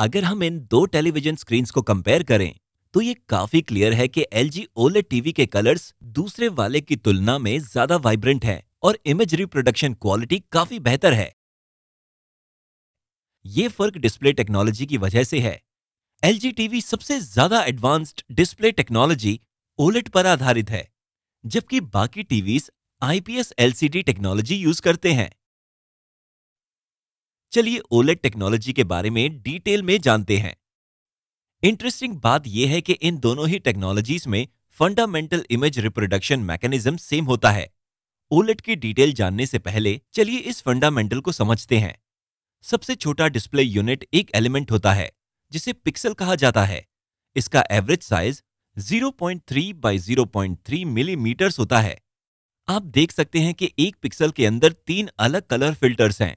अगर हम इन दो टेलीविजन स्क्रीन को कंपेयर करें तो ये काफी क्लियर है कि एल जी ओलेट टीवी के कलर्स दूसरे वाले की तुलना में ज्यादा वाइब्रेंट है और इमेज रिप्रोडक्शन क्वालिटी काफी बेहतर है ये फर्क डिस्प्ले टेक्नोलॉजी की वजह से है एल जी टीवी सबसे ज्यादा एडवांस्ड डिस्प्ले टेक्नोलॉजी ओलेट पर आधारित है जबकि बाकी TVs IPS LCD technology use करते हैं चलिए ओलेट टेक्नोलॉजी e के बारे में डिटेल में जानते हैं इंटरेस्टिंग बात यह है कि इन दोनों ही टेक्नोलॉजीज में fundamental image reproduction mechanism same होता है ओलेट e की डिटेल जानने से पहले चलिए इस फंडामेंटल को समझते हैं सबसे छोटा डिस्प्ले यूनिट एक एलिमेंट होता है जिसे पिक्सल कहा जाता है इसका average size 0.3 by zero millimetres होता है आप देख सकते हैं कि एक पिक्सल के अंदर तीन अलग कलर फिल्टर्स हैं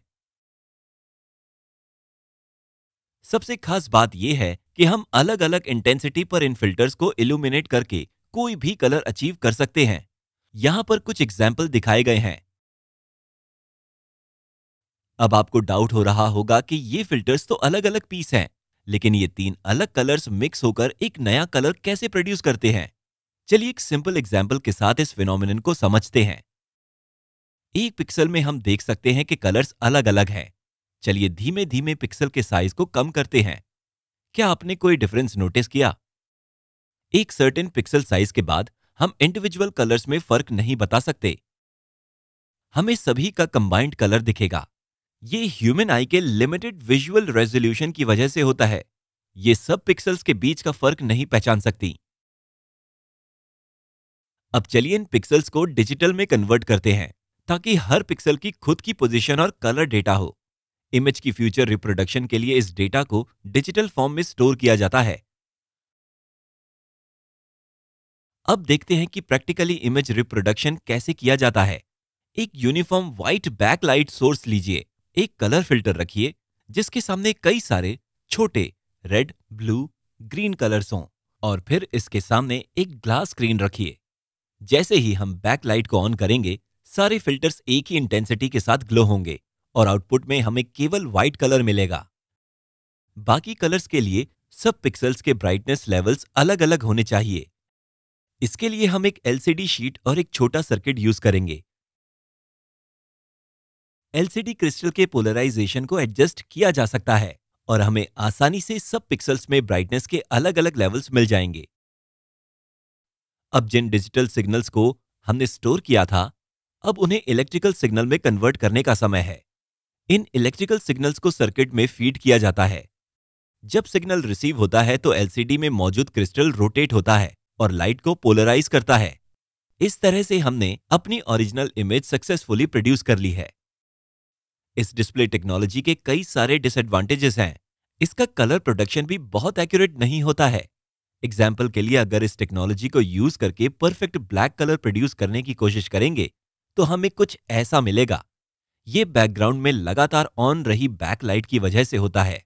सबसे खास बात यह है कि हम अलग अलग इंटेंसिटी पर इन फिल्टर्स को इल्यूमिनेट करके कोई भी कलर अचीव कर सकते हैं यहां पर कुछ एग्जाम्पल दिखाए गए हैं अब आपको डाउट हो रहा होगा कि ये फिल्टर्स तो अलग अलग पीस हैं लेकिन ये तीन अलग कलर्स मिक्स होकर एक नया कलर कैसे प्रोड्यूस करते हैं चलिए एक सिंपल एग्जाम्पल के साथ इस फिनोमिन को समझते हैं एक पिक्सल में हम देख सकते हैं कि कलर्स अलग अलग हैं चलिए धीमे धीमे पिक्सल के साइज को कम करते हैं क्या आपने कोई डिफरेंस नोटिस किया एक सर्टेन पिक्सल साइज के बाद हम इंडिविजुअल कलर्स में फर्क नहीं बता सकते हमें सभी का कंबाइंड कलर दिखेगा ये ह्यूमन आई के लिमिटेड विजुअल रेजोल्यूशन की वजह से होता है ये सब पिक्सल्स के बीच का फर्क नहीं पहचान सकती अब चलिए इन पिक्सल्स को डिजिटल में कन्वर्ट करते हैं ताकि हर पिक्सल की खुद की पोजीशन और कलर डेटा हो इमेज की फ्यूचर रिप्रोडक्शन के लिए इस डेटा को डिजिटल फॉर्म में स्टोर किया जाता है अब देखते हैं कि प्रैक्टिकली इमेज रिप्रोडक्शन कैसे किया जाता है एक यूनिफॉर्म व्हाइट बैकलाइट सोर्स लीजिए एक कलर फिल्टर रखिए जिसके सामने कई सारे छोटे रेड ब्लू ग्रीन कलर्स हों और फिर इसके सामने एक ग्लास स्क्रीन रखिए जैसे ही हम बैकलाइट को ऑन करेंगे सारे फिल्टर्स एक ही इंटेंसिटी के साथ ग्लो होंगे और आउटपुट में हमें केवल व्हाइट कलर मिलेगा बाकी कलर्स के लिए सब पिक्सल्स के ब्राइटनेस लेवल्स अलग अलग होने चाहिए इसके लिए हम एक एलसीडी शीट और एक छोटा सर्किट यूज करेंगे एलसीडी क्रिस्टल के पोलराइजेशन को एडजस्ट किया जा सकता है और हमें आसानी से सब पिक्सल्स में ब्राइटनेस के अलग अलग लेवल्स मिल जाएंगे अब जिन डिजिटल सिग्नल्स को हमने स्टोर किया था अब उन्हें इलेक्ट्रिकल सिग्नल में कन्वर्ट करने का समय है इन इलेक्ट्रिकल सिग्नल्स को सर्किट में फीड किया जाता है जब सिग्नल रिसीव होता है तो एलसीडी में मौजूद क्रिस्टल रोटेट होता है और लाइट को पोलराइज करता है इस तरह से हमने अपनी ओरिजिनल इमेज सक्सेसफुली प्रोड्यूस कर ली है इस डिस्प्ले टेक्नोलॉजी के कई सारे डिसएडवांटेजेस हैं इसका कलर प्रोडक्शन भी बहुत एक्यूरेट नहीं होता है एग्जाम्पल के लिए अगर इस टेक्नोलॉजी को यूज करके परफेक्ट ब्लैक कलर प्रोड्यूस करने की कोशिश करेंगे तो हमें कुछ ऐसा मिलेगा ये बैकग्राउंड में लगातार ऑन रही बैकलाइट की वजह से होता है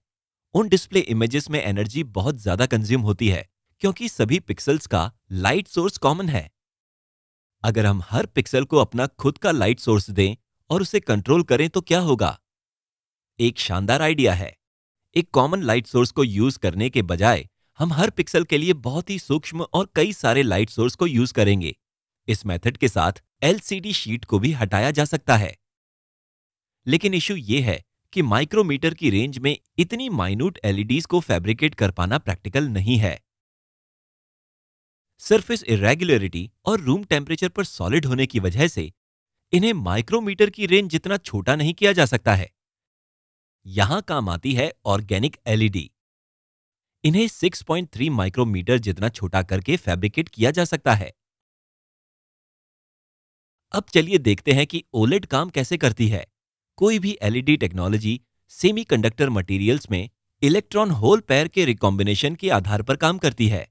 उन डिस्प्ले इमेजेस में एनर्जी बहुत ज्यादा कंज्यूम होती है क्योंकि सभी पिक्सल्स का लाइट सोर्स कॉमन है अगर हम हर पिक्सल को अपना खुद का लाइट सोर्स दें और उसे कंट्रोल करें तो क्या होगा एक शानदार आइडिया है एक कॉमन लाइट सोर्स को यूज करने के बजाय हम हर पिक्सल के लिए बहुत ही सूक्ष्म और कई सारे लाइट सोर्स को यूज करेंगे इस मेथड के साथ एलसीडी शीट को भी हटाया जा सकता है लेकिन इश्यू ये है कि माइक्रोमीटर की रेंज में इतनी माइन्यूट एलईडीज e को फैब्रिकेट कर पाना प्रैक्टिकल नहीं है सरफेस इरेगुलरिटी और रूम टेम्परेचर पर सॉलिड होने की वजह से इन्हें माइक्रोमीटर की रेंज जितना छोटा नहीं किया जा सकता है यहां काम आती है ऑर्गेनिक एलईडी e इन्हें 6.3 माइक्रोमीटर जितना छोटा करके फैब्रिकेट किया जा सकता है अब चलिए देखते हैं कि ओलेट e काम कैसे करती है कोई भी एलईडी टेक्नोलॉजी सेमीकंडक्टर मटेरियल्स में इलेक्ट्रॉन होल पैर के रिकॉम्बिनेशन के आधार पर काम करती है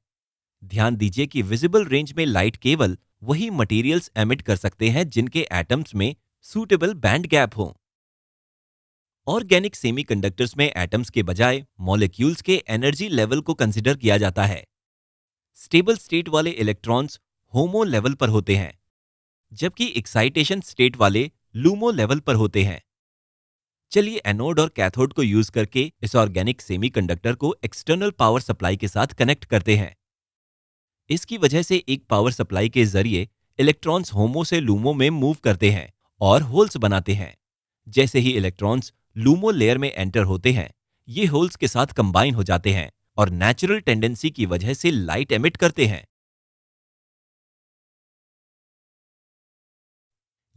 ध्यान दीजिए कि विजिबल रेंज में लाइट केवल वही मटेरियल्स एमिट कर सकते हैं जिनके एटम्स में सूटेबल बैंड गैप हो ऑर्गेनिक सेमीकंडक्टर्स में एटम्स के बजाय मॉलिक्यूल्स के एनर्जी लेवल को कंसिडर किया जाता है स्टेबल स्टेट वाले इलेक्ट्रॉन्स होमो लेवल पर होते हैं जबकि एक्साइटेशन स्टेट वाले लूमो लेवल पर होते हैं चलिए एनोड और कैथोड को यूज करके इस ऑर्गेनिक सेमीकंडक्टर को एक्सटर्नल पावर सप्लाई के साथ कनेक्ट करते हैं इसकी वजह से एक पावर सप्लाई के जरिए इलेक्ट्रॉन्स होमो से लूमो में मूव करते हैं और होल्स बनाते हैं जैसे ही इलेक्ट्रॉन्स लूमो लेयर में एंटर होते हैं ये होल्स के साथ कंबाइन हो जाते हैं और नेचुरल टेंडेंसी की वजह से लाइट एमिट करते हैं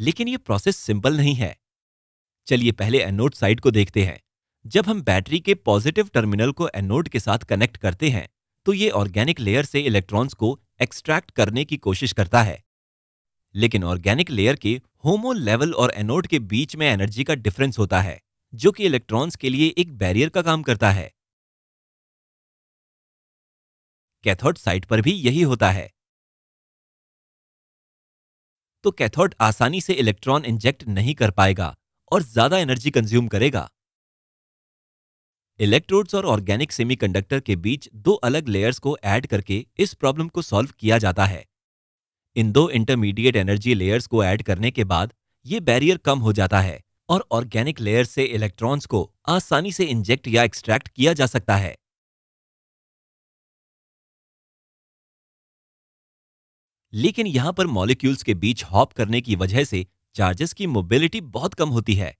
लेकिन ये प्रोसेस सिंपल नहीं है चलिए पहले एनोड साइड को देखते हैं जब हम बैटरी के पॉजिटिव टर्मिनल को एनोड के साथ कनेक्ट करते हैं तो ये ऑर्गेनिक लेयर से इलेक्ट्रॉन्स को एक्सट्रैक्ट करने की कोशिश करता है लेकिन ऑर्गेनिक लेयर के होमो लेवल और एनोड के बीच में एनर्जी का डिफरेंस होता है जो कि इलेक्ट्रॉन्स के लिए एक बैरियर का काम करता है कैथोड साइट पर भी यही होता है तो कैथोड आसानी से इलेक्ट्रॉन इंजेक्ट नहीं कर पाएगा और ज्यादा एनर्जी कंज्यूम करेगा इलेक्ट्रोड्स और ऑर्गेनिक सेमीकंडक्टर के बीच दो अलग लेयर्स को ऐड करके इस प्रॉब्लम को सॉल्व किया जाता है इन दो इंटरमीडिएट एनर्जी लेयर्स को ऐड करने के बाद ये बैरियर कम हो जाता है और ऑर्गेनिक लेयर से इलेक्ट्रॉन्स को आसानी से इंजेक्ट या एक्सट्रैक्ट किया जा सकता है लेकिन यहां पर मॉलिक्यूल्स के बीच हॉप करने की वजह से चार्जेस की मोबिलिटी बहुत कम होती है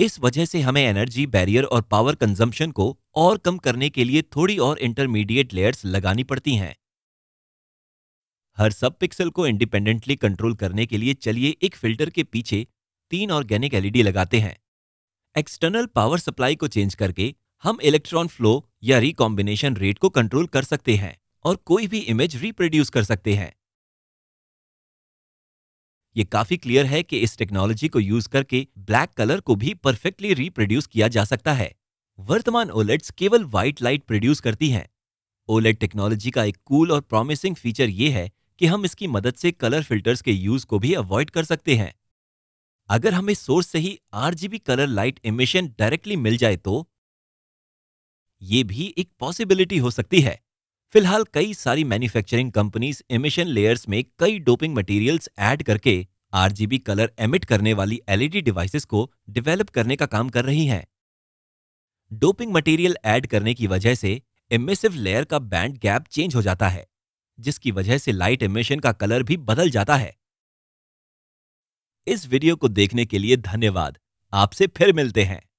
इस वजह से हमें एनर्जी बैरियर और पावर कंजम्पशन को और कम करने के लिए थोड़ी और इंटरमीडिएट लेयर्स लगानी पड़ती हैं हर सब पिक्सल को इंडिपेंडेंटली कंट्रोल करने के लिए चलिए एक फिल्टर के पीछे तीन ऑर्गेनिक एलईडी लगाते हैं एक्सटर्नल पावर सप्लाई को चेंज करके हम इलेक्ट्रॉन फ्लो या रिकॉम्बिनेशन रेट को कंट्रोल कर सकते हैं और कोई भी इमेज रिप्रोड्यूस कर सकते हैं ये काफी क्लियर है कि इस टेक्नोलॉजी को यूज करके ब्लैक कलर को भी परफेक्टली रिप्रोड्यूस किया जा सकता है वर्तमान ओलेट्स केवल व्हाइट लाइट प्रोड्यूस करती हैं ओलेट टेक्नोलॉजी का एक कूल और प्रॉमिसिंग फीचर ये है कि हम इसकी मदद से कलर फिल्टर्स के यूज को भी अवॉइड कर सकते हैं अगर हमें सोर्स से ही RGB colour light emission directly मिल जाए तो ये भी एक पॉसिबिलिटी हो सकती है फिलहाल कई सारी मैन्युफैक्चरिंग कंपनीज इमिशन लेयर्स में कई डोपिंग मटेरियल्स ऐड करके आरजीबी कलर एमिट करने वाली एलईडी डिवाइसेस e को डेवलप करने का काम कर रही हैं डोपिंग मटेरियल ऐड करने की वजह से इमिसिव लेयर का बैंड गैप चेंज हो जाता है जिसकी वजह से लाइट इमिशन का कलर भी बदल जाता है इस वीडियो को देखने के लिए धन्यवाद आपसे फिर मिलते हैं